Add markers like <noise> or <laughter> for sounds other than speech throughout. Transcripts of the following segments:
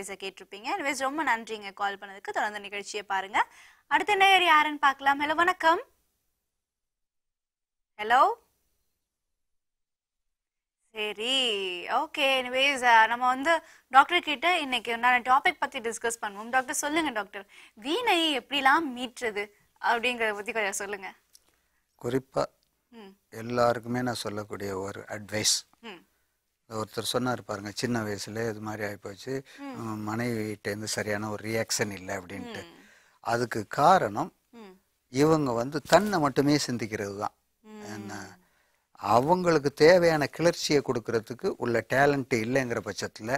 என்வைஸை கேட்டிருப்பீங்க என்வைஸ் ரொம்ப நன்றிங்க கால் பண்ணதுக்கு தொடர்ந்து நிகழ்ச்சியை பாருங்க அடுத்த நேயர் யாருன்னு பார்க்கலாம் ஹலோ வணக்கம் ஹலோ சரி ஓகே எனிவேஸ் நம்ம வந்து டாக்டர் கிட்ட இன்னைக்கு நான் டாபிக் பத்தி டிஸ்கஸ் பண்ணுவோம் டாக்டர் சொல்லுங்க டாக்டர் வீணை எப்படிலாம் மீட்டுறது அப்படிங்கிறத பற்றி கொஞ்சம் சொல்லுங்க குறிப்பாக எல்லாருக்குமே நான் சொல்லக்கூடிய ஒரு அட்வைஸ் ஒருத்தர் சொன்னார் பாருங்க சின்ன வயசுல இது மாதிரி ஆகிப்போச்சு மனைவிட்டேருந்து சரியான ஒரு ரியாக்ஷன் இல்லை அப்படின்ட்டு அதுக்கு காரணம் இவங்க வந்து தன்னை மட்டுமே சிந்திக்கிறது தான் என்ன அவங்களுக்கு தேவையான கிளர்ச்சியை கொடுக்கறதுக்கு உள்ள டேலண்ட் இல்லைங்கிற பட்சத்தில்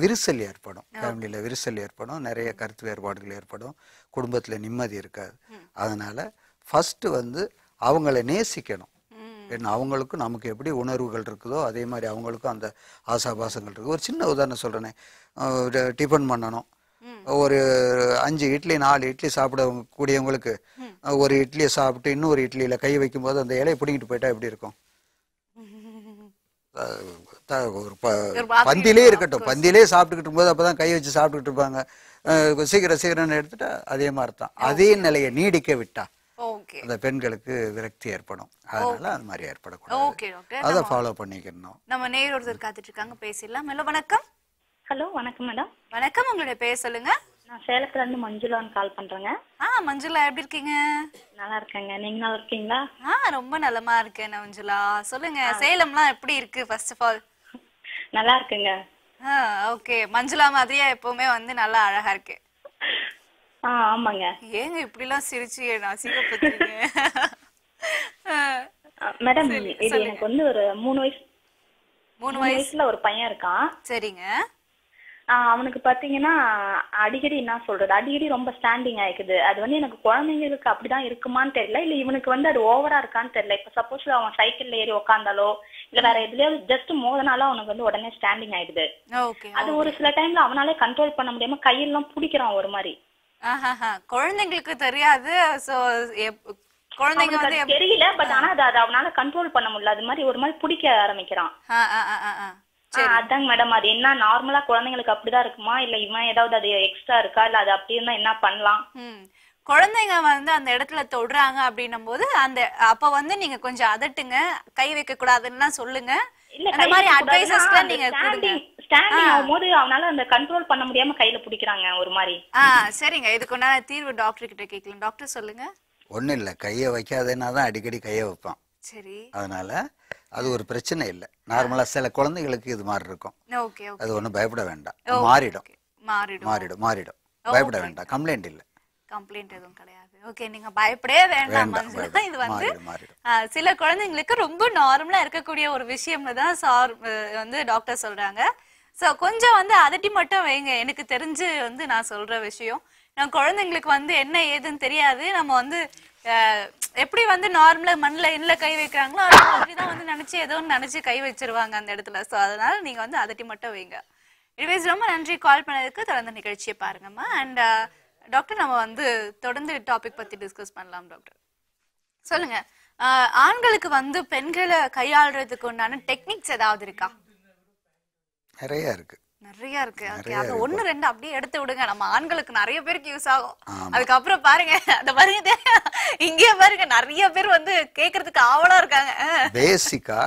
விரிசல் ஏற்படும் ஃபேமிலியில் விரிசல் ஏற்படும் நிறைய கருத்து வேறுபாடுகள் ஏற்படும் குடும்பத்தில் நிம்மதி இருக்காது அதனால் ஃபஸ்ட்டு வந்து அவங்கள நேசிக்கணும் என்ன அவங்களுக்கும் நமக்கு எப்படி உணர்வுகள் இருக்குதோ அதே மாதிரி அவங்களுக்கும் அந்த ஆசாபாசங்கள் இருக்குது ஒரு சின்ன உதாரணம் சொல்கிறேனே டிஃபன் பண்ணணும் ஒரு அஞ்சு இட்லி நாலு இட்லி சாப்பிட கூடியவங்களுக்கு ஒரு இட்லியை சாப்பிட்டு இன்னொரு இட்லியில் கை வைக்கும்போது அந்த இலையை பிடிங்கிட்டு போயிட்டா எப்படி இருக்கும் ஒரு பந்திலே இருக்கட்டும் பந்திலே சாப்பிட்டுக்கிட்டு அப்போ அப்போதான் கை வச்சு சாப்பிட்டுக்கிட்டு இருப்பாங்க சீக்கிரம் சீக்கிரம்னு எடுத்துட்டா அதே மாதிரி தான் அதே நிலையை நீடிக்க விட்டா அந்த பெண்களுக்கு விரக்தி ஏற்படும் அதனால அது மாதிரி ஏற்படக்கூடாது ஓகே ஓகே அதை ஃபாலோ பண்ணிக்கணும் நம்ம நேர் காத்துட்டு இருக்காங்க பேசிடலாம் ஹலோ வணக்கம் ஹலோ வணக்கம் மேடம் வணக்கம் உங்களுடைய பேர் சொல்லுங்க நான் சேலத்துல இருந்து மஞ்சுளான்னு கால் பண்றேங்க ஆ மஞ்சுளா எப்படி இருக்கீங்க நல்லா இருக்கேங்க நீங்க நல்லா இருக்கீங்களா ஆ ரொம்ப நலமா இருக்கேன் மஞ்சுளா சொல்லுங்க சேலம்லாம் எப்படி இருக்கு ஃபர்ஸ்ட் ஆஃப் ஆல் நல்லா இருக்குங்க ஓகே மஞ்சுளா மாதிரியே எப்பவுமே வந்து நல்லா அழகா இருக்கு ஆமாங்க ஏங்க இப்படி எல்லாம் சிரிச்சு மேடம் இது எனக்கு வந்து ஒரு மூணு வயசு மூணு வயசுல ஒரு பையன் இருக்கான் சரிங்க அவனுக்கு பாத்தீங்கன்னா அடிக்கடி என்ன சொல்றது அடிக்கடி ரொம்ப ஸ்டாண்டிங் ஆயிக்குது அது வந்து எனக்கு குழந்தைங்களுக்கு அப்படிதான் இருக்குமான்னு தெரியல இல்ல இவனுக்கு வந்து அது ஓவரா இருக்கான்னு தெரியல இப்ப சப்போஸ் அவன் சைக்கிள்ல ஏறி உக்காந்தாலோ இல்ல வேற எதுலயாவது ஜஸ்ட் மோதனாலும் அவனுக்கு வந்து உடனே ஸ்டாண்டிங் ஆயிடுது அது ஒரு சில டைம்ல அவனாலே கண்ட்ரோல் பண்ண முடியாம கையெல்லாம் பிடிக்கிறான் ஒரு மாதிரி குழந்தைங்களுக்கு தெரியாது சோ குழந்தைங்க வந்து தெரியல பட் ஆனா அது அவனால கண்ட்ரோல் பண்ண முடியல அது மாதிரி ஒரு மாதிரி பிடிக்க ஆரம்பிக்கிறான் அதாங்க மேடம் அது என்ன நார்மலா குழந்தைங்களுக்கு அப்படிதான் இருக்குமா இல்ல இவன் ஏதாவது அது எக்ஸ்ட்ரா இருக்கா இல்ல அது அப்படி இருந்தா என்ன பண்ணலாம் குழந்தைங்க வந்து அந்த இடத்துல தொடுறாங்க அப்படின்னும் போது அந்த அப்ப வந்து நீங்க கொஞ்சம் அதட்டுங்க கை வைக்க கூடாதுன்னா சொல்லுங்க இந்த மாதிரி அட்வைசஸ்லாம் நீங்க கொடுங்க ஸ்டாண்டிங் ஆகும்போது அவனால அந்த கண்ட்ரோல் பண்ண முடியாம கையில புடிக்கிறாங்க ஒரு மாதிரி ஆ சரிங்க இதுக்கு நான் தீர்வு டாக்டர் கிட்ட கேட்கலாம் டாக்டர் சொல்லுங்க ஒன்றும் இல்ல கைய வைக்காதேன்னா அடிக்கடி கைய வைப்பான் சரி அதனால அது ஒரு பிரச்சனை இல்ல நார்மலா சில குழந்தைகளுக்கு இது மாதிரி இருக்கும் அது ஒன்றும் பயப்பட வேண்டாம் மாறிடும் மாறிடும் மாறிடும் மாறிடும் பயப்பட வேண்டாம் கம்ப்ளைண்ட் இல்ல கம்ப்ளைண்ட் எதுவும் கிடையாது ஓகே நீங்க பயப்படவே வேண்டாம் இது வந்து சில குழந்தைங்களுக்கு ரொம்ப நார்மலா இருக்கக்கூடிய ஒரு விஷயம்னு தான் சார் வந்து டாக்டர் சொல்றாங்க ஸோ கொஞ்சம் வந்து அதட்டி மட்டும் வைங்க எனக்கு தெரிஞ்சு வந்து நான் சொல்கிற விஷயம் நான் குழந்தைங்களுக்கு வந்து என்ன ஏதுன்னு தெரியாது நம்ம வந்து எப்படி வந்து நார்மலாக மண்ணில் எண்ணில் கை வைக்கிறாங்களோ அது மாதிரிதான் தான் வந்து நினச்சி ஏதோ நினைச்சு நினச்சி கை வச்சிருவாங்க அந்த இடத்துல ஸோ அதனால் நீங்கள் வந்து அதட்டி மட்டும் வைங்க இனிவேஸ் ரொம்ப நன்றி கால் பண்ணதுக்கு தொடர்ந்து நிகழ்ச்சியை பாருங்கம்மா அண்ட் டாக்டர் நம்ம வந்து தொடர்ந்து டாபிக் பற்றி டிஸ்கஸ் பண்ணலாம் டாக்டர் சொல்லுங்கள் ஆண்களுக்கு வந்து பெண்களை கையாளுறதுக்கு உண்டான டெக்னிக்ஸ் ஏதாவது இருக்கா நிறைய இருக்கு நிறைய இருக்கு அது ஒண்ணு ரெண்டு அப்படியே எடுத்து விடுங்க நம்ம ஆண்களுக்கு நிறைய பேருக்கு யூஸ் ஆகும் அதுக்கப்புறம் பாருங்க அந்த பாருங்க இங்கே பாருங்க நிறைய பேர் வந்து கேக்குறதுக்கு ஆவலா இருக்காங்க பேசிக்கா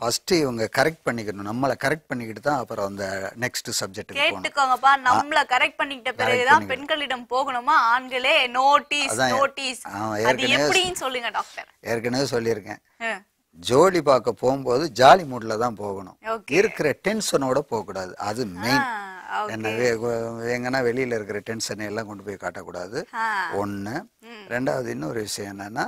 ஃபர்ஸ்ட் இவங்க கரெக்ட் பண்ணிக்கணும் நம்மள கரெக்ட் பண்ணிக்கிட்டு தான் அப்புறம் அந்த நெக்ஸ்ட் சப்ஜெக்ட் கேட்டுக்கோங்கப்பா நம்மள கரெக்ட் பண்ணிக்கிட்ட பிறகு தான் பெண்களிடம் போகணுமா ஆண்களே நோட்டீஸ் நோட்டீஸ் அது எப்படின்னு சொல்லுங்க டாக்டர் ஏற்கனவே சொல்லியிருக்கேன் ஜோடி பார்க்க போகும்போது ஜாலி மூட்ல தான் போகணும் இருக்கிற டென்ஷனோட போகக்கூடாது அது மெயின் என்னவே எங்கன்னா வெளியில இருக்கிற டென்ஷனை எல்லாம் கொண்டு போய் காட்டக்கூடாது ஒன்னு ரெண்டாவது இன்னொரு விஷயம் என்னன்னா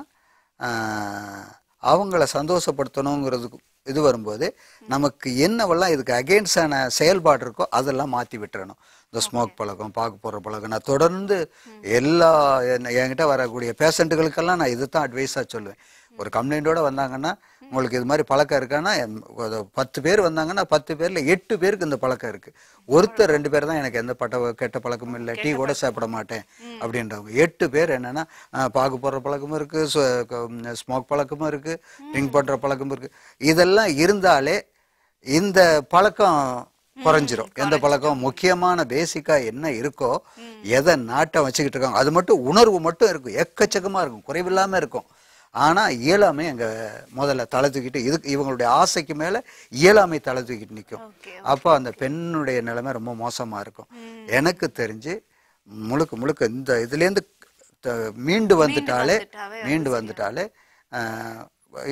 அவங்கள சந்தோஷப்படுத்தணுங்கிறதுக்கு இது வரும்போது நமக்கு என்னவெல்லாம் இதுக்கு அகெயின்ஸ்டான செயல்பாடு இருக்கோ அதெல்லாம் மாத்தி விட்டுறணும் இந்த ஸ்மோக் பழக்கம் பார்க்க போகிற பழக்கம் நான் தொடர்ந்து எல்லா என்கிட்ட வரக்கூடிய பேஷண்ட்டுகளுக்கெல்லாம் நான் இதுதான் அட்வைஸாக சொல்லுவேன் ஒரு கம்ப்ளைண்டோட வந்தாங்கன்னா உங்களுக்கு இது மாதிரி பழக்கம் இருக்கான்னா பத்து பேர் வந்தாங்கன்னா பத்து பேரில் எட்டு பேருக்கு இந்த பழக்கம் இருக்குது ஒருத்தர் ரெண்டு பேர் தான் எனக்கு எந்த பட்ட கெட்ட பழக்கமும் இல்லை டீ கூட சாப்பிட மாட்டேன் அப்படின்றவங்க எட்டு பேர் என்னன்னா பாகு போடுற பழக்கமும் இருக்குது ஸ்மோக் பழக்கமும் இருக்குது ட்ரிங்க் பண்ணுற பழக்கமும் இருக்குது இதெல்லாம் இருந்தாலே இந்த பழக்கம் குறைஞ்சிரும் எந்த பழக்கம் முக்கியமான பேசிக்கா என்ன இருக்கோ எதை நாட்டம் வச்சுக்கிட்டு இருக்காங்க அது மட்டும் உணர்வு மட்டும் இருக்கும் எக்கச்சக்கமா இருக்கும் குறைவில்லாம இருக்கும் ஆனால் இயலாமை அங்கே முதல்ல தலை தூக்கிட்டு இதுக்கு இவங்களுடைய ஆசைக்கு மேலே இயலாமை தலை நிற்கும் அப்போ அந்த பெண்ணுடைய நிலைமை ரொம்ப மோசமாக இருக்கும் எனக்கு தெரிஞ்சு முழுக்க முழுக்க இந்த இதுலேருந்து மீண்டு வந்துட்டாலே மீண்டு வந்துட்டாலே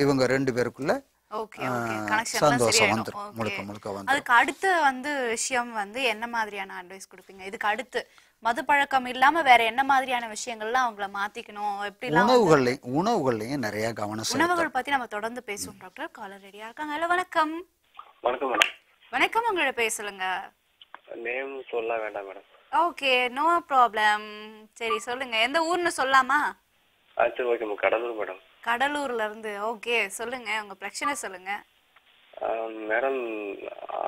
இவங்க ரெண்டு பேருக்குள்ள சந்தோஷம் வந்துடும் முழுக்க முழுக்க வந்து அதுக்கு அடுத்து வந்து விஷயம் வந்து என்ன மாதிரியான அட்வைஸ் கொடுப்பீங்க இதுக்கு அடுத்து மது பழக்கம் இல்லாம வேற என்ன மாதிரியான விஷயங்கள்லாம் அவங்கள மாத்திக்கணும் எப்படி உணவுகள்லையும் உணவுகள்லையும் நிறைய கவனம் உணவுகள் பத்தி நம்ம தொடர்ந்து பேசுவோம் டாக்டர் காலர் ரெடியா இருக்காங்க ஹலோ வணக்கம் வணக்கம் வணக்கம் உங்களை பேசலுங்க நேம் சொல்ல வேண்டாம் மேடம் ஓகே நோ ப்ராப்ளம் சரி சொல்லுங்க எந்த ஊர்னு சொல்லாமா சரி ஓகே கடலூர் மேடம் கடலூர்ல இருந்து ஓகே சொல்லுங்க உங்க பிரச்சனை சொல்லுங்க மேடம்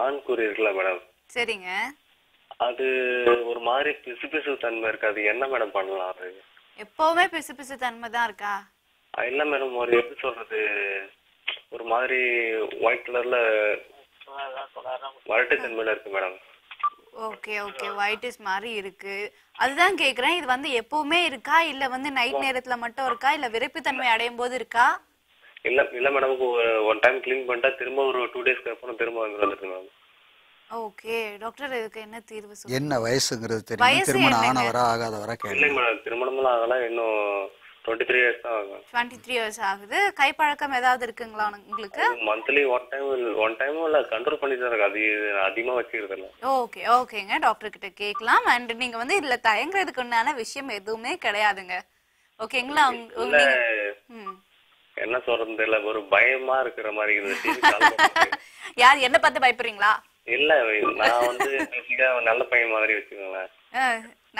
ஆண் இருக்குல்ல மேடம் சரிங்க அது ஒரு மாதிரி பிசுபிசு தன்மை இருக்கு அது என்ன மேடம் பண்ணலாம் அது எப்பவுமே பிசுபிசு தன்மை தான் இருக்கா இல்ல மேடம் ஒரு எப்படி சொல்றது ஒரு மாதிரி ஒயிட் கலர்ல வரட்டு தன்மையில இருக்கு மேடம் ஓகே ஓகே ஒயிட்டிஸ் மாதிரி இருக்கு அதுதான் கேக்குறேன் இது வந்து எப்பவுமே இருக்கா இல்ல வந்து நைட் நேரத்துல மட்டும் இருக்கா இல்ல தன்மை அடையும் போது இருக்கா இல்ல இல்ல மேடம் ஒன் டைம் கிளீன் பண்ணா திரும்ப ஒரு டூ டேஸ்க்கு அப்புறம் திரும்ப வந்துருக்கு ஓகே டாக்டர் இதுக்கு என்ன தீர்வு என்ன வயசுங்கிறது தெரியும் திருமணம் ஆனவரா ஆகாதவரா கேளுங்க மேடம் அதெல்லாம் இன்னும் டுவெண்ட்டி த்ரீ இயர்ஸ் ஆகுது ஆகும் டுவெண்ட்டி த்ரீ இயர்ஸ் ஆகுது கைப்பழக்கம் ஏதாவது இருக்குங்களா உங்களுக்கு monthly one time one time இல்ல கண்ட்ரோல் பண்ணிட்டு இருக்கு அது அதிகமாக வச்சுக்கிறது இல்லை ஓகே ஓகேங்க டாக்டர் கிட்ட கேட்கலாம் அண்ட் நீங்க வந்து இதுல தயங்குறதுக்கு உண்டான விஷயம் எதுவுமே கிடையாதுங்க ஓகேங்களா என்ன சொல்றது தெரியல ஒரு பயமா இருக்கிற மாதிரி இருக்குது <laughs> யார் என்ன பார்த்து பயப்படுறீங்களா இல்ல நான் வந்து <laughs> நல்ல பையன் மாதிரி வச்சுக்கோங்களேன்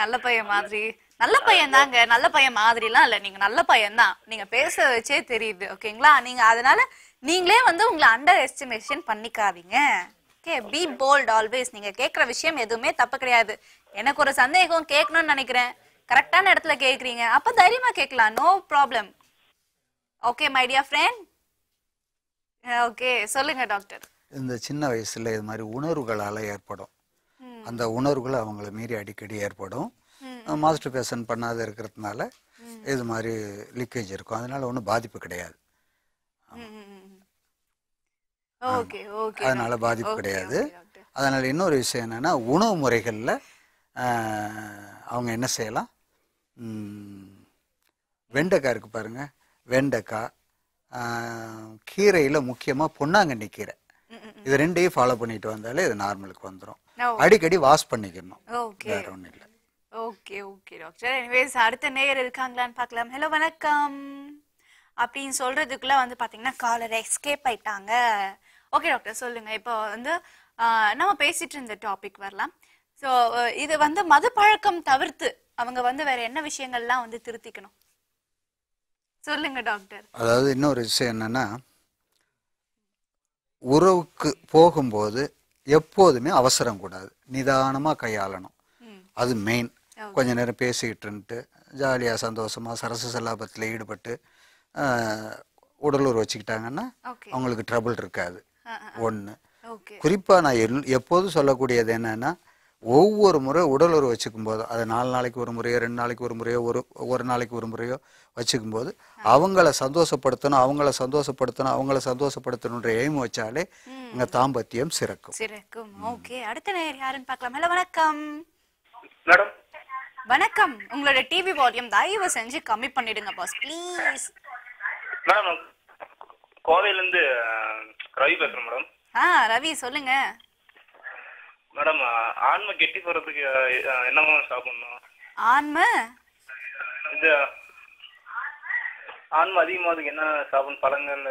நல்ல பையன் மாதிரி நல்ல பையன் தாங்க நல்ல பையன் மாதிரி எல்லாம் இல்ல நீங்க நல்ல பையன் தான் நீங்க பேச வச்சே தெரியுது ஓகேங்களா நீங்க அதனால நீங்களே வந்து உங்களை அண்டர் எஸ்டிமேஷன் பண்ணிக்காதீங்க ஓகே பி போல்ட் ஆல்வேஸ் நீங்க கேட்குற விஷயம் எதுவுமே தப்பு கிடையாது எனக்கு ஒரு சந்தேகம் கேட்கணும்னு நினைக்கிறேன் கரெக்டான இடத்துல கேட்குறீங்க அப்போ தைரியமா கேட்கலாம் no problem okay my dear friend okay சொல்லுங்க டாக்டர் இந்த சின்ன வயசுல இது மாதிரி உணர்வுகளால ஏற்படும் அந்த உணர்வுகள் அவங்கள மீறி அடிக்கடி ஏற்படும் மாஸ்டர்பேஷன் பண்ணாத இருக்கிறதுனால இது மாதிரி லீக்கேஜ் இருக்கும் அதனால ஒன்றும் பாதிப்பு கிடையாது அதனால பாதிப்பு கிடையாது அதனால இன்னொரு விஷயம் என்னன்னா உணவு முறைகளில் அவங்க என்ன செய்யலாம் வெண்டைக்காய் இருக்கு பாருங்க வெண்டைக்காய் கீரையில் முக்கியமாக பொன்னாங்கண்ணி கீரை இது ரெண்டையும் ஃபாலோ பண்ணிட்டு வந்தாலே இது நார்மலுக்கு வந்துடும் அடிக்கடி வாஷ் பண்ணிக்கணும் வேற ஒன்றும் இல்லை ஓகே ஓகே டாக்டர் எனிவேஸ் அடுத்த நேயர் இருக்காங்களான்னு பார்க்கலாம் ஹலோ வணக்கம் அப்படின்னு சொல்றதுக்குள்ள வந்து பாத்தீங்கன்னா காலர் எஸ்கேப் ஆயிட்டாங்க ஓகே டாக்டர் சொல்லுங்கள் இப்போ வந்து நம்ம பேசிட்டு இருந்த டாபிக் வரலாம் ஸோ இது வந்து மது பழக்கம் தவிர்த்து அவங்க வந்து வேற என்ன விஷயங்கள்லாம் வந்து திருத்திக்கணும் சொல்லுங்க டாக்டர் அதாவது இன்னொரு விஷயம் என்னன்னா உறவுக்கு போகும்போது எப்போதுமே அவசரம் கூடாது நிதானமாக கையாளணும் அது மெயின் கொஞ்ச நேரம் பேசிக்கிட்டு இருந்துட்டு ஜாலியாக சந்தோஷமாக சரசு சல்லாபத்தில் ஈடுபட்டு உடலூர் வச்சுக்கிட்டாங்கன்னா அவங்களுக்கு ட்ரபுள் இருக்காது ஒன்று குறிப்பாக நான் எல் எப்போதும் சொல்லக்கூடியது என்னென்னா ஒவ்வொரு முறை உடலுறவு வச்சுக்கும் போதும் அதை நாலு நாளைக்கு ஒரு முறையோ ரெண்டு நாளைக்கு ஒரு முறையோ ஒரு ஒரு நாளைக்கு ஒரு முறையோ வச்சுக்கும் போது அவங்கள சந்தோஷப்படுத்தணும் அவங்கள சந்தோஷப்படுத்தணும் அவங்கள சந்தோஷப்படுத்தணுன்ற எய்ம் வச்சாலே இங்க தாம்பத்தியம் சிறக்கும் சிறக்கும் ஓகே அடுத்த யாருன்னு பார்க்கலாம் வணக்கம் மேடம் வணக்கம் உங்களோட டிவி வால்யூம் தயவு செஞ்சு கம்மி பண்ணிடுங்க பாஸ் ப்ளீஸ் மேம் கோவையில இருந்து ரவி பேசுறேன் மேடம் ஆ ரவி சொல்லுங்க மேடம் ஆன்ம கெட்டி போறதுக்கு என்ன மேம் சாப்பிடணும் ஆன்ம இந்த ஆன்ம அதிகமாதுக்கு என்ன சாப்பிடணும் பழங்கள்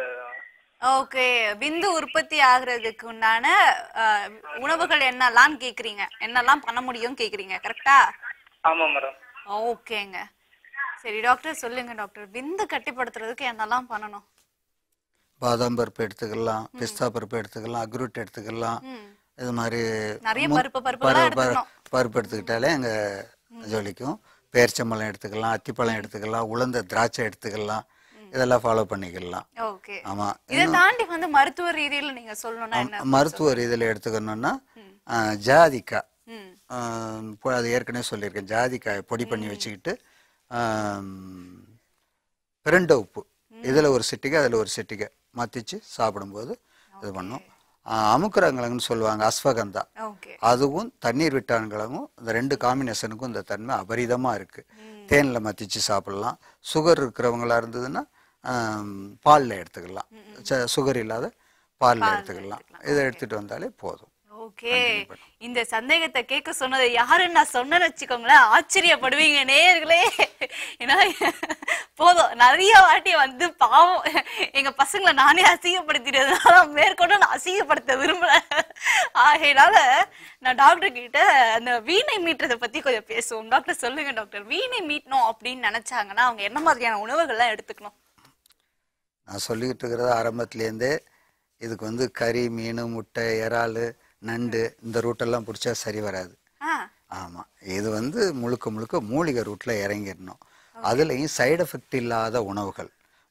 ஓகே விந்து உற்பத்தி ஆகுறதுக்கு உண்டான உணவுகள் என்னெல்லாம் கேக்குறீங்க என்னெல்லாம் பண்ண முடியும் கேக்குறீங்க கரெக்டா ஆமா மேடம் ஓகேங்க சரி டாக்டர் சொல்லுங்க டாக்டர் விந்து கட்டிப்படுத்துறதுக்கு என்னெல்லாம் பண்ணணும் பாதாம் பருப்பு எடுத்துக்கலாம் பிஸ்தா பருப்பு எடுத்துக்கலாம் அக்ரூட் எடுத்துக்கலாம் இது மாதிரி நிறைய பருப்பு பருப்பு பருப்பு எடுத்துக்கிட்டாலே அங்க ஜொலிக்கும் பேரிச்சம்பழம் எடுத்துக்கலாம் அத்திப்பழம் எடுத்துக்கலாம் உளுந்த திராட்சை எடுத்துக்கலாம் இதெல்லாம் ஃபாலோ பண்ணிக்கலாம் ஆமா இதை தாண்டி வந்து மருத்துவ ரீதியில நீங்க சொல்லணும்னா மருத்துவ ரீதியில எடுத்துக்கணும்னா ஜாதிக்காய் அதை ஏற்கனவே சொல்லியிருக்கேன் ஜாதிக்காயை பொடி பண்ணி வச்சுக்கிட்டு பிரண்ட உப்பு இதில் ஒரு சிட்டிகை அதில் ஒரு சிட்டிகை மத்திச்சு சாப்பிடும்போது இது பண்ணும் அமுக்குரங்கிழங்குன்னு சொல்லுவாங்க அஸ்வகந்தா அதுவும் தண்ணீர் விட்டான்கிழங்கும் இந்த ரெண்டு காம்பினேஷனுக்கும் இந்த தன்மை அபரிதமாக இருக்குது தேனில் மத்திச்சு சாப்பிட்லாம் சுகர் இருக்கிறவங்களா இருந்ததுன்னா பாலில் எடுத்துக்கலாம் சுகர் இல்லாத பாலில் எடுத்துக்கலாம் இதை எடுத்துகிட்டு வந்தாலே போதும் ஓகே இந்த சந்தேகத்தை கேட்க சொன்னது யாருன்னு நான் சொன்னேன்னு வச்சுக்கோங்களேன் ஆச்சரியப்படுவீங்க நேர்களே ஏன்னா போதும் நிறைய வாட்டி வந்து பாவம் எங்க பசங்களை நானே அசிங்கப்படுத்திட்டதுனால மேற்கொண்டு நான் அசிங்கப்படுத்த விரும்பல ஆகையினால நான் டாக்டர் கிட்ட அந்த வீணை மீட்டுறதை பத்தி கொஞ்சம் பேசுவோம் டாக்டர் சொல்லுங்க டாக்டர் வீணை மீட்டணும் அப்படின்னு நினைச்சாங்கன்னா அவங்க என்ன மாதிரியான உணவுகள்லாம் எடுத்துக்கணும் நான் சொல்லிக்கிட்டு இருக்கிறது ஆரம்பத்துலேருந்தே இதுக்கு வந்து கறி மீன் முட்டை இறால் நண்டு இந்த ரூட்டெல்லாம் பிடிச்சா சரி வராது ஆமாம் இது வந்து முழுக்க முழுக்க மூலிகை ரூட்டில் இறங்கிடணும் அதுலேயும் சைடு எஃபெக்ட் இல்லாத உணவுகள்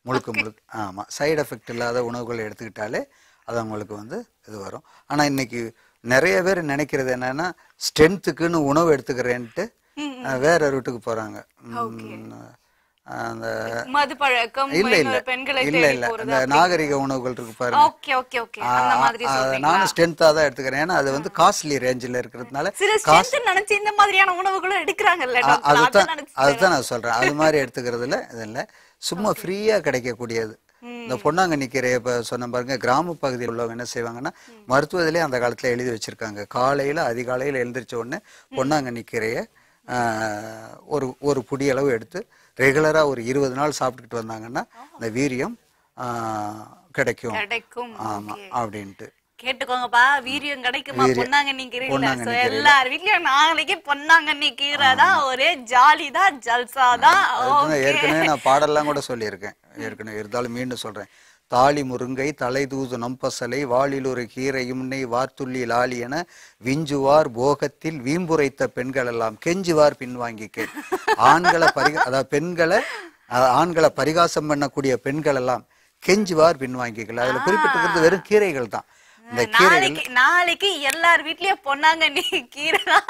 முழுக்க முழுக்க ஆமாம் சைடு எஃபெக்ட் இல்லாத உணவுகள் எடுத்துக்கிட்டாலே அது அவங்களுக்கு வந்து இது வரும் ஆனால் இன்னைக்கு நிறைய பேர் நினைக்கிறது என்னன்னா ஸ்ட்ரென்த்துக்குன்னு உணவு எடுத்துக்கிறேன்ட்டு வேற ரூட்டுக்கு போகிறாங்க அந்த மது பழக்கம் இல்ல இல்ல பெண்களை இல்ல இல்ல அந்த நாகரிக உணவுகள் இருக்கு பாருங்க ஓகே ஓகே ஓகே அந்த மாதிரி நான் ஸ்ட்ரெngtha தான் எடுத்துக்கிறேன் ஏன்னா அது வந்து காஸ்ட்லி ரேஞ்சில இருக்குறதுனால சில ஸ்ட்ரெngth நினைச்சு இந்த மாதிரியான உணவுகளும் எடுக்கறாங்கல்ல அதுதான் அதுதான் நான் சொல்றேன் அது மாதிரி எடுத்துக்கிறதுல இது இல்ல சும்மா ஃப்ரீயா கிடைக்கக்கூடியது இந்த பொன்னாங்கண்ணி கீரையை இப்போ சொன்ன பாருங்க கிராம பகுதியில் உள்ளவங்க என்ன செய்வாங்கன்னா மருத்துவத்திலே அந்த காலத்தில் எழுதி வச்சிருக்காங்க காலையில் அதிகாலையில் எழுந்திரிச்ச உடனே பொன்னாங்கண்ணி கீரையை ஒரு ஒரு புடியளவு எடுத்து ரெகுலரா ஒரு இருபது நாள் சாப்பிட்டுட்டு வந்தாங்கன்னா இந்த வீரியம் கிடைக்கும் கிடைக்கும் ஆமாம் அப்படின்ட்டு கேட்டுக்கோங்கப்பா வீரியம் கிடைக்குமா பொன்னாங்கண்ணி கீரையில சோ நாளைக்கு பொன்னாங்கண்ணி கீரை ஒரே ஜாலி தான் ஜல்சா தான் ஏற்கனவே நான் பாடல்லாம் கூட சொல்லியிருக்கேன் ஏற்கனவே இருந்தாலும் மீண்டும் சொல்றேன் தாலி முருங்கை தலைதூது நம்பசலை கீரை கீரையும்னை வார்த்துள்ளி லாலி என விஞ்சுவார் போகத்தில் வீம்புரைத்த பெண்கள் எல்லாம் கெஞ்சுவார் பின்வாங்கி கே ஆண்களை பரி அதாவது பெண்களை ஆண்களை பரிகாசம் பண்ணக்கூடிய பெண்கள் எல்லாம் கெஞ்சுவார் பின்வாங்கிகள் அதில் குறிப்பிட்டிருக்கிறது வெறும் கீரைகள் தான் நாளைக்கு நாளைக்கு எல்லார் வீட்லயும் பொன்னாங்கண்ணி கீரை தான்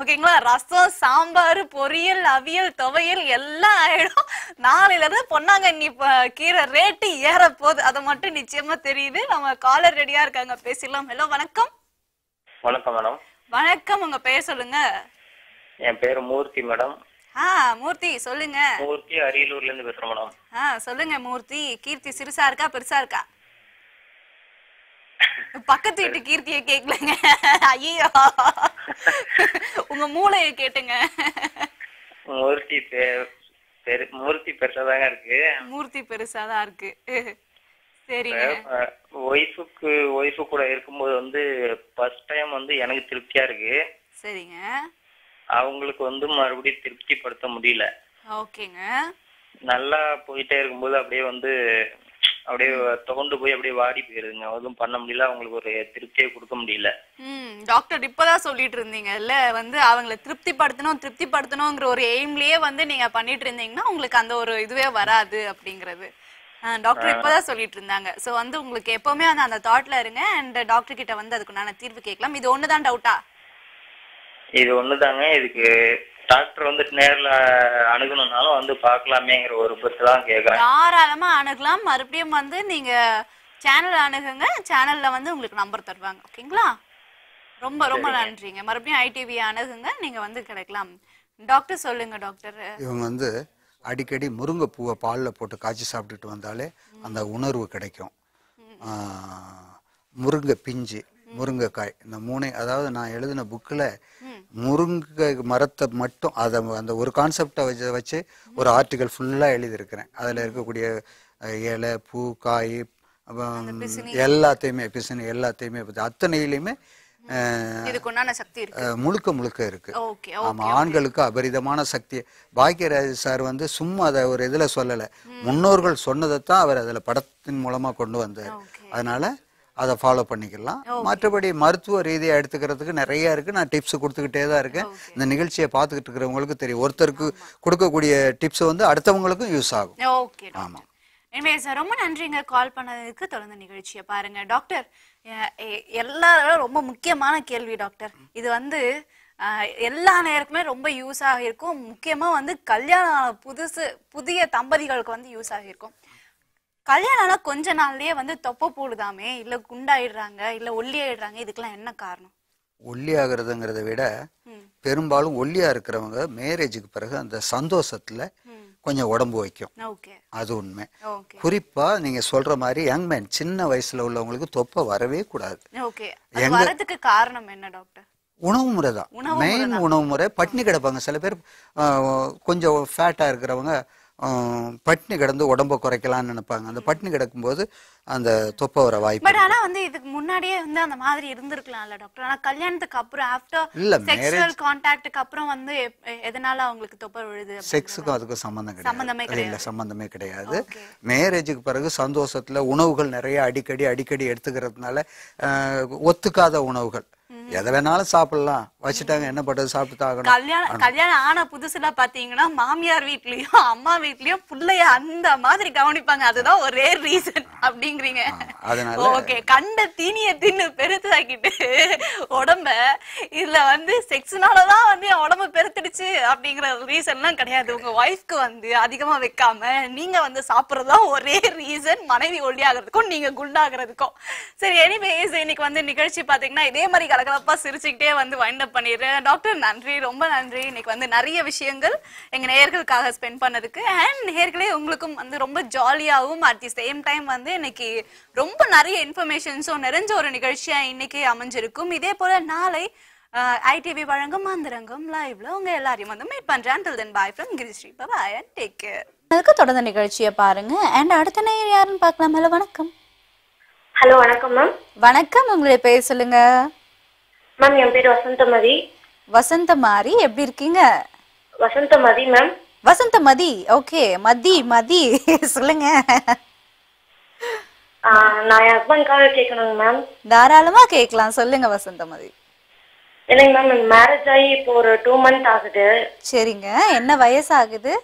ஓகேங்களா ரசம் சாம்பார் பொரியல் அவியல் துவையல் எல்லாம் ஆயிடும் நாளையில இருந்து பொன்னாங்கண்ணி கீரை ரேட்டு ஏற போகுது அதை மட்டும் நிச்சயமா தெரியுது நம்ம காலர் ரெடியா இருக்காங்க பேசிடலாம் ஹலோ வணக்கம் வணக்கம் மேடம் வணக்கம் உங்க பேர் சொல்லுங்க என் பேர் மூர்த்தி மேடம் ஆ மூர்த்தி சொல்லுங்க மூர்த்தி அரியலூர்ல இருந்து பேசுறோம் மேடம் ஆ சொல்லுங்க மூர்த்தி கீர்த்தி சிறுசா இருக்கா பெருசா இருக்கா பக்கத்து வீட்டு கீர்த்திய கேக்கலங்க ஐயோ உங்க மூளைய கேட்டுங்க மூர்த்தி மூர்த்தி பெருசாதாங்க இருக்கு மூர்த்தி பெருசாதான் இருக்கு ஒய்ஃபுக்கு ஒய்ஃபு கூட இருக்கும்போது வந்து ஃபர்ஸ்ட் டைம் வந்து எனக்கு திருப்தியா இருக்கு சரிங்க அவங்களுக்கு வந்து மறுபடியும் திருப்தி படுத்த முடியல ஓகேங்க நல்லா போயிட்டே இருக்கும்போது அப்படியே வந்து அப்படியே துவண்டு போய் அப்படியே வாடி போயிருதுங்க அதுவும் பண்ண முடியல அவங்களுக்கு ஒரு திருப்தியை கொடுக்க முடியல ம் டாக்டர் இப்பதான் சொல்லிட்டு இருந்தீங்கல்ல வந்து அவங்களை திருப்தி படுத்தணும் திருப்தி படுத்தணும்ங்கிற ஒரு எய்ம்லயே வந்து நீங்க பண்ணிட்டு இருந்தீங்கன்னா உங்களுக்கு அந்த ஒரு இதுவே வராது அப்படிங்கிறது டாக்டர் இப்பதான் சொல்லிட்டு இருந்தாங்க சோ வந்து உங்களுக்கு எப்பவுமே அந்த அந்த தாட்ல இருங்க அண்ட் டாக்டர் கிட்ட வந்து அதுக்கு நான் தீர்வு கேட்கலாம் இது ஒண்ணுதான் டவுட்டா இது ஒண்ணுதாங்க இதுக்கு டாக்டர் வந்துட்டு நேரில் அணுகணும்னாலும் வந்து பார்க்கலாமேங்கிற ஒரு பத்து தான் கேட்குறேன் தாராளமாக அணுகலாம் மறுபடியும் வந்து நீங்கள் சேனல் அணுகுங்க சேனலில் வந்து உங்களுக்கு நம்பர் தருவாங்க ஓகேங்களா ரொம்ப ரொம்ப நன்றிங்க மறுபடியும் ஐடிவி அணுகுங்க நீங்கள் வந்து கிடைக்கலாம் டாக்டர் சொல்லுங்க டாக்டர் இவங்க வந்து அடிக்கடி பூவை பாலில் போட்டு காய்ச்சி சாப்பிட்டுட்டு வந்தாலே அந்த உணர்வு கிடைக்கும் முருங்கை பிஞ்சு முருங்கைக்காய் இந்த மூணை அதாவது நான் எழுதின புக்கில் முருங்கை மரத்தை மட்டும் அதை அந்த ஒரு கான்செப்டை வச்சு வச்சு ஒரு ஆர்டிக்கல் ஃபுல்லாக எழுதியிருக்கிறேன் அதில் இருக்கக்கூடிய இலை பூ காய் எல்லாத்தையுமே பிசினி எல்லாத்தையுமே பற்றி அத்தனையிலையுமே முழுக்க முழுக்க இருக்கு ஆமா ஆண்களுக்கு அபரிதமான சக்தி பாக்கியராஜ் சார் வந்து சும்மா அதை ஒரு இதுல சொல்லல முன்னோர்கள் சொன்னதைத்தான் அவர் அதுல படத்தின் மூலமா கொண்டு வந்தார் அதனால அதை ஃபாலோ பண்ணிக்கலாம் மற்றபடி மருத்துவ ரீதியாக எடுத்துக்கிறதுக்கு நிறைய இருக்குது நான் டிப்ஸ் கொடுத்துக்கிட்டே தான் இருக்கேன் இந்த நிகழ்ச்சியை பார்த்துக்கிட்டு இருக்கிறவங்களுக்கு தெரியும் ஒருத்தருக்கு கொடுக்கக்கூடிய டிப்ஸ் வந்து அடுத்தவங்களுக்கும் யூஸ் ஆகும் ஆமாம் இனிமே சார் ரொம்ப நன்றிங்க கால் பண்ணதுக்கு தொடர்ந்து நிகழ்ச்சியை பாருங்க டாக்டர் எல்லாரும் ரொம்ப முக்கியமான கேள்வி டாக்டர் இது வந்து எல்லா நேருக்குமே ரொம்ப யூஸ் ஆகிருக்கும் முக்கியமா வந்து கல்யாணம் புதுசு புதிய தம்பதிகளுக்கு வந்து யூஸ் ஆகிருக்கும் கல்யாணம் ஆனா கொஞ்ச நாள்லயே வந்து தொப்பை போடுதாமே இல்ல குண்டாயிடுறாங்க இல்ல ஒல்லி ஆயிடுறாங்க இதுக்கெல்லாம் என்ன காரணம் ஒல்லி ஆகுறதுங்கிறத விட பெரும்பாலும் ஒல்லியா இருக்கிறவங்க மேரேஜுக்கு பிறகு அந்த சந்தோஷத்துல கொஞ்சம் உடம்பு வைக்கும் அது உண்மை குறிப்பா நீங்க சொல்ற மாதிரி யங் மேன் சின்ன வயசுல உள்ளவங்களுக்கு தொப்பை வரவே கூடாது வரதுக்கு காரணம் என்ன டாக்டர் உணவு முறை தான் மெயின் உணவு முறை பட்னி கிடப்பாங்க சில பேர் கொஞ்சம் ஃபேட்டா இருக்கிறவங்க பட்னி கிடந்து உடம்ப குறைக்கலாம்னு நினைப்பாங்க அந்த பட்னி கிடக்கும்போது அந்த தொப்பை வர வாய்ப்பு பட் ஆனா வந்து இதுக்கு முன்னாடியே வந்து அந்த மாதிரி இருந்திருக்கலாம்ல டாக்டர் ஆனா கல்யாணத்துக்கு அப்புறம் ஆஃப்டர் இல்ல செக்சுவல் கான்டாக்ட்க்கு அப்புறம் வந்து எதனால அவங்களுக்கு தொப்பை விழுது செக்ஸுக்கும் அதுக்கும் சம்பந்தம் கிடையாது சம்பந்தமே இல்ல சம்பந்தமே கிடையாது மேரேஜுக்கு பிறகு சந்தோஷத்துல உணவுகள் நிறைய அடிக்கடி அடிக்கடி எடுத்துக்கிறதுனால ஒத்துக்காத உணவுகள் எதை வேணாலும் சாப்பிடலாம் வச்சுட்டாங்க என்ன பண்றது சாப்பிட்டு தான் கல்யாணம் கல்யாணம் ஆன புதுசுல பாத்தீங்கன்னா மாமியார் வீட்லயும் அம்மா வீட்லயும் பிள்ளைய அந்த மாதிரி கவனிப்பாங்க அதுதான் ஒரே ரீசன் அப்படிங்கிறீங்க அதனால ஓகே கண்ட தீனிய தின்னு பெருத்தாக்கிட்டு உடம்ப இதுல வந்து செக்ஸ்னாலதான் வந்து என் உடம்பு பெருத்துடுச்சு அப்படிங்கிற ரீசன் எல்லாம் கிடையாது உங்க ஒய்ஃப்க்கு வந்து அதிகமா வைக்காம நீங்க வந்து சாப்பிடுறதுதான் ஒரே ரீசன் மனைவி ஒல்லியாகிறதுக்கும் நீங்க குண்டாகிறதுக்கும் சரி எனிவேஸ் இன்னைக்கு வந்து நிகழ்ச்சி பாத்தீங்கன்னா இதே மாதிரி கலக்கலாம் கலகலப்பா சிரிச்சுக்கிட்டே வந்து வைண்ட் அப் பண்ணிடுறேன் டாக்டர் நன்றி ரொம்ப நன்றி இன்னைக்கு வந்து நிறைய விஷயங்கள் எங்க நேர்களுக்காக ஸ்பெண்ட் பண்ணதுக்கு அண்ட் நேர்களே உங்களுக்கும் வந்து ரொம்ப ஜாலியாகவும் அட் தி சேம் டைம் வந்து இன்னைக்கு ரொம்ப நிறைய இன்ஃபர்மேஷன்ஸும் நிறைஞ்ச ஒரு நிகழ்ச்சியா இன்னைக்கு அமைஞ்சிருக்கும் இதே போல நாளை ஐடிவி வழங்கும் அந்தரங்கம் லைவ்ல உங்க எல்லாரையும் வந்து மீட் பண்றேன் till then bye from Girisri bye and take care அதுக்கு தொடர்ந்த நிகழ்ச்சியை பாருங்க அண்ட் அடுத்த நேரம் யாருன்னு பார்க்கலாம் வணக்கம் ஹலோ வணக்கம் மேம் வணக்கம் உங்களுடைய பேர் சொல்லுங்க மேம் என் பேர் வசந்தமதி வசந்தமாரி எப்படி இருக்கீங்க வசந்தமதி மேம் வசந்தமதி ஓகே மதி மதி <laughs> சொல்லுங்க நான் என் ஹஸ்பண்ட்காக கேட்கணுங்க மேம் தாராளமா கேட்கலாம் சொல்லுங்க வசந்தமதி இல்லைங்க மேம் மேரேஜ் ஆகி இப்போ ஒரு டூ மந்த் ஆகுது சரிங்க என்ன வயசு ஆகுது